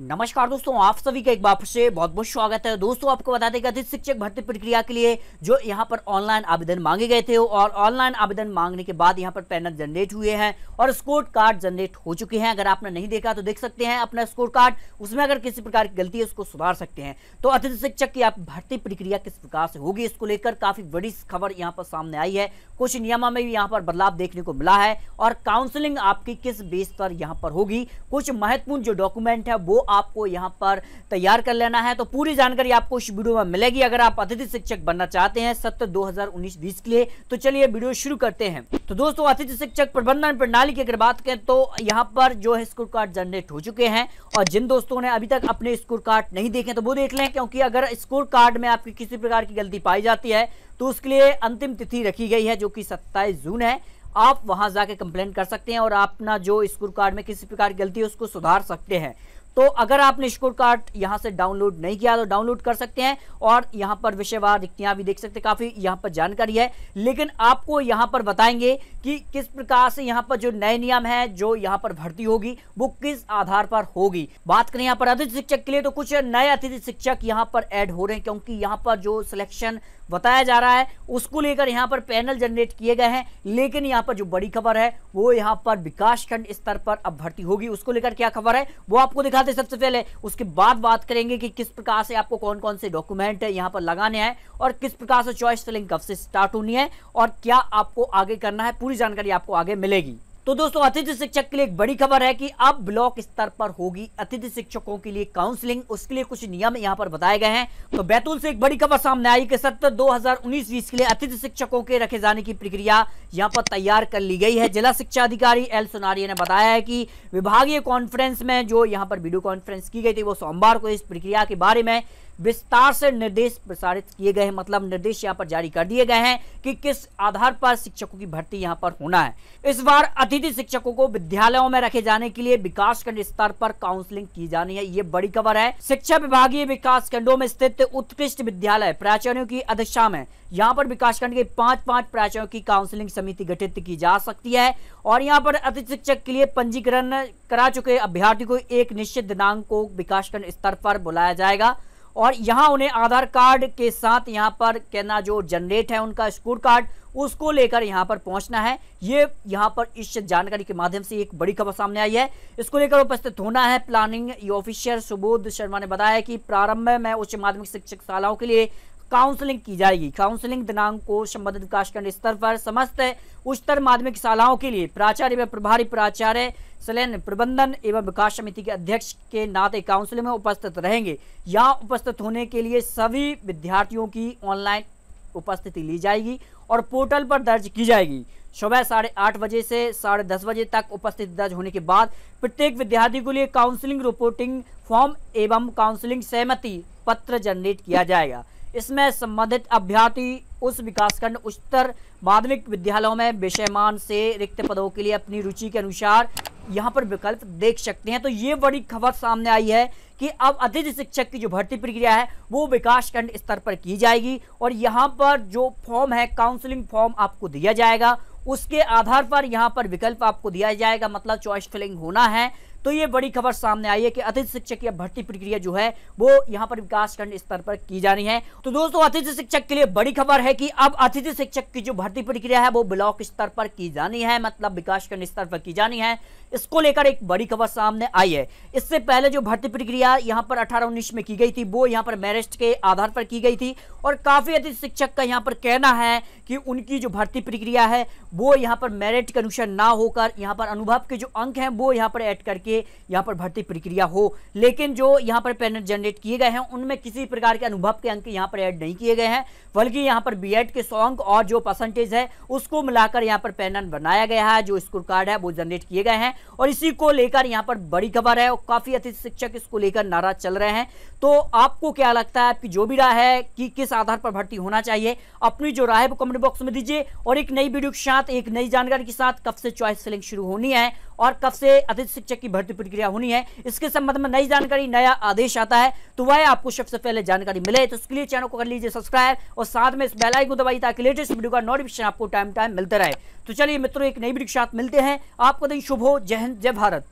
नमस्कार दोस्तों आप सभी का एक बार फिर से बहुत बहुत स्वागत है दोस्तों आपको बता दें कि अधिक शिक्षक भर्ती प्रक्रिया के लिए जो यहां पर ऑनलाइन आवेदन मांगे गए थे और ऑनलाइन आवेदन मांगने के बाद यहां पर पैनल जनरेट हुए हैं और स्कोर कार्ड जनरेट हो चुके हैं अगर आपने नहीं देखा तो देख सकते हैं अपना स्कोर कार्ड उसमें अगर किसी प्रकार की गलती है उसको सुधार सकते हैं तो अतिथि शिक्षक की आप भर्ती प्रक्रिया किस प्रकार से होगी इसको लेकर काफ़ी बड़ी खबर यहाँ पर सामने आई है कुछ नियमों में भी यहाँ पर बदलाव देखने को मिला है और काउंसिलिंग आपकी किस बेस पर यहाँ पर होगी कुछ महत्वपूर्ण जो डॉक्यूमेंट है वो आपको यहाँ पर तैयार कर लेना है तो पूरी जानकारी आपको इस वीडियो में मिलेगी अगर आप अतिथि शिक्षक बनना चाहते हैं सत्र दो हजार के लिए तो चलिए वीडियो शुरू करते हैं तो दोस्तों अतिथि शिक्षक प्रबंधन प्रणाली की अगर बात करें तो यहाँ पर जो है स्कोर कार्ड जनरेट हो चुके हैं और जिन दोस्तों ने अभी तक अपने स्कोर कार्ड नहीं देखे तो वो देख लें क्योंकि अगर स्कोर कार्ड में आपकी किसी प्रकार की गलती पाई जाती है तो उसके लिए अंतिम तिथि रखी गई है जो कि सत्ताईस जून है आप वहां जाके कंप्लेंट कर सकते हैं और अपना जो स्कूल कार्ड में किसी प्रकार की गलती है उसको सुधार सकते हैं तो अगर आपने स्कोर कार्ड यहाँ से डाउनलोड नहीं किया तो डाउनलोड कर सकते हैं और यहाँ पर विषयवार रिक्तियां भी देख सकते हैं काफ़ी यहाँ पर जानकारी है लेकिन आपको यहाँ पर बताएंगे कि किस प्रकार से यहाँ पर जो नए नियम है जो यहाँ पर भर्ती होगी वो किस आधार पर होगी बात करें यहाँ पर अतिथि शिक्षक के लिए तो कुछ नए अतिथि शिक्षक यहाँ पर एड हो रहे हैं क्योंकि यहाँ पर जो सिलेक्शन बताया जा रहा है उसको लेकर यहाँ पर पैनल जनरेट किए गए हैं लेकिन यहाँ पर जो बड़ी खबर है वो यहाँ पर विकासखंड स्तर पर अब भर्ती होगी उसको लेकर क्या खबर है वो आपको दिखाते सबसे पहले उसके बाद बात करेंगे कि किस प्रकार से आपको कौन कौन से डॉक्यूमेंट है यहाँ पर लगाने हैं और किस प्रकार से चॉइस फिलिंग कब से स्टार्ट होनी है और क्या आपको आगे करना है पूरी जानकारी आपको आगे मिलेगी तो दोस्तों अतिथि शिक्षक के लिए एक बड़ी खबर है कि अब ब्लॉक स्तर पर होगी अतिथि शिक्षकों के लिए काउंसलिंग उसके लिए कुछ नियम यहां पर बताए गए हैं तो बैतूल से एक बड़ी खबर सामने आई कि सत्र 2019-20 के लिए अतिथि शिक्षकों के रखे जाने की प्रक्रिया यहां पर तैयार कर ली गई है जिला शिक्षा अधिकारी एल सोनारिया ने बताया है कि विभागीय कॉन्फ्रेंस में जो यहाँ पर वीडियो कॉन्फ्रेंस की गई थी वो सोमवार को इस प्रक्रिया के बारे में विस्तार से निर्देश प्रसारित किए गए हैं मतलब निर्देश यहाँ पर जारी कर दिए गए हैं कि किस आधार पर शिक्षकों की भर्ती यहाँ पर होना है इस बार अतिथि शिक्षकों को विद्यालयों में रखे जाने के लिए विकास खंड स्तर पर काउंसलिंग की जानी है ये बड़ी खबर है शिक्षा विभागीय विकास खंडो में स्थित उत्कृष्ट विद्यालय प्राचार्यों की अध्यक्षा में यहाँ पर विकास खंड के पांच पांच प्राचार्यों की काउंसिलिंग समिति गठित की जा सकती है और यहाँ पर अतिथि शिक्षक के लिए पंजीकरण करा चुके अभ्यर्थी को एक निश्चित दिनांक को विकास खंड स्तर पर बुलाया जाएगा और यहाँ उन्हें आधार कार्ड के साथ यहाँ पर कहना जो जनरेट है उनका स्कोर कार्ड उसको लेकर यहाँ पर पहुंचना है ये यहाँ पर इस जानकारी के माध्यम से एक बड़ी खबर सामने आई है इसको लेकर उपस्थित होना है प्लानिंग ऑफिसर सुबोध शर्मा ने बताया कि प्रारंभ में उच्च माध्यमिक शिक्षक शालाओं के लिए काउंसलिंग की जाएगी काउंसलिंग दिनांक को संबंधित विकासखंड स्तर पर समस्त उच्चतर माध्यमिक शालाओं के लिए प्राचार्य एवं प्रभारी प्राचार्य सलैन प्रबंधन एवं विकास समिति के अध्यक्ष के नाते काउंसिलिंग में उपस्थित रहेंगे यहाँ उपस्थित होने के लिए सभी विद्यार्थियों की ऑनलाइन उपस्थिति ली जाएगी और पोर्टल पर दर्ज की जाएगी सुबह साढ़े आठ बजे से साढ़े दस बजे तक उपस्थिति दर्ज होने के बाद प्रत्येक विद्यार्थी के लिए काउंसलिंग रिपोर्टिंग फॉर्म एवं काउंसलिंग सहमति पत्र जनरेट किया जाएगा इसमें संबंधित अभ्यर्थी उस विकासखंड उच्चतर माध्यमिक विद्यालयों में विषयमान से रिक्त पदों के लिए अपनी रुचि के अनुसार यहाँ पर विकल्प देख सकते हैं तो ये बड़ी खबर सामने आई है कि अब अतिथि शिक्षक की जो भर्ती प्रक्रिया है वो विकासखंड स्तर पर की जाएगी और यहाँ पर जो फॉर्म है काउंसलिंग फॉर्म आपको दिया जाएगा उसके आधार पर यहाँ पर विकल्प आपको दिया जाएगा मतलब चॉइस फिलिंग होना है तो ये बड़ी खबर सामने आई है कि अतिथि शिक्षक की भर्ती प्रक्रिया जो है वो यहाँ पर विकासखंड स्तर पर की जानी है तो दोस्तों अतिथि शिक्षक के लिए बड़ी खबर है कि अब अतिथि शिक्षक की जो भर्ती प्रक्रिया है वो ब्लॉक स्तर पर की जानी है मतलब विकासखंड स्तर पर की जानी है इसको लेकर एक बड़ी खबर सामने आई है इससे पहले जो भर्ती प्रक्रिया यहाँ पर अठारह उन्नीस में की गई थी वो यहाँ पर मेरिट के आधार पर की गई थी और काफी अतिथि शिक्षक का यहाँ पर कहना है कि उनकी जो भर्ती प्रक्रिया है वो यहाँ पर मेरिट के अनुसार ना होकर यहाँ पर अनुभव के जो अंक हैं वो यहाँ पर ऐड करके के यहाँ पर भर्ती प्रक्रिया हो लेकिन जो यहाँ पर पैनल जनरेट किए गए हैं उनमें किसी प्रकार के अनुभव के अंक यहाँ पर ऐड नहीं किए गए हैं बल्कि यहाँ पर बी के सौ अंक और जो परसेंटेज है उसको मिलाकर यहाँ पर पैनल बनाया गया है जो स्कोर कार्ड है वो जनरेट किए गए हैं और इसी को लेकर यहाँ पर बड़ी खबर है और काफ़ी अतिथि शिक्षक इसको लेकर नाराज चल रहे हैं तो आपको क्या लगता है आपकी जो भी राय है कि किस आधार पर भर्ती होना चाहिए अपनी जो राय है वो कमेंट बॉक्स में दीजिए और एक नई वीडियो के साथ एक नई जानकारी के साथ कब से चॉइस सेलिंग शुरू होनी है और कब से अतिथि शिक्षक की भर्ती प्रक्रिया होनी है इसके संबंध में नई जानकारी नया आदेश आता है तो वह आपको सबसे पहले जानकारी मिले तो उसके लिए चैनल को कर लीजिए सब्सक्राइब और साथ में इस बेलाई को दबाइए ताकि लेटेस्ट वीडियो का नोटिफिकेशन आपको टाइम टाइम मिलता रहे तो चलिए मित्रों एक नई वीडियो के साथ मिलते हैं आपको दिन शुभ हो जय हिंद जय भारत